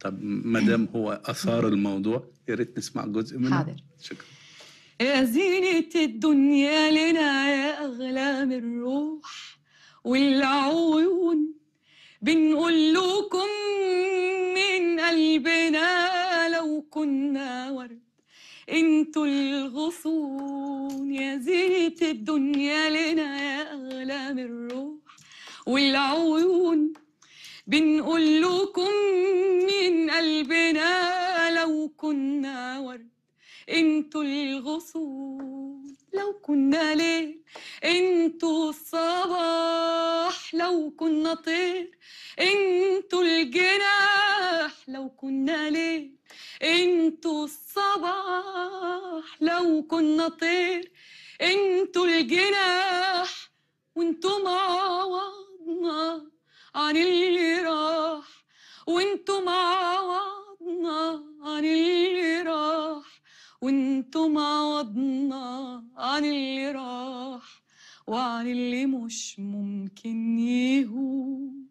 طب ما دام هو اثار الموضوع يا ريت نسمع جزء منه حاضر شكرا يا زينة الدنيا لنا يا أغلى من الروح والعيون بنقول لكم من قلبنا لو كنا ورد انتوا الغصون يا زينة الدنيا لنا يا أغلى من الروح والعيون بنقول لكم قلبنا لو كنا ورد انتوا الغصون لو كنا ليل انتوا الصباح لو كنا طير انتوا الجناح لو كنا ليل انتوا الصباح لو كنا طير انتوا الجناح وانتوا عوضنا عن ال وانتو ما عوضنا عن اللي راح وانتو ما عوضنا عن اللي راح وعن اللي مش ممكن يهون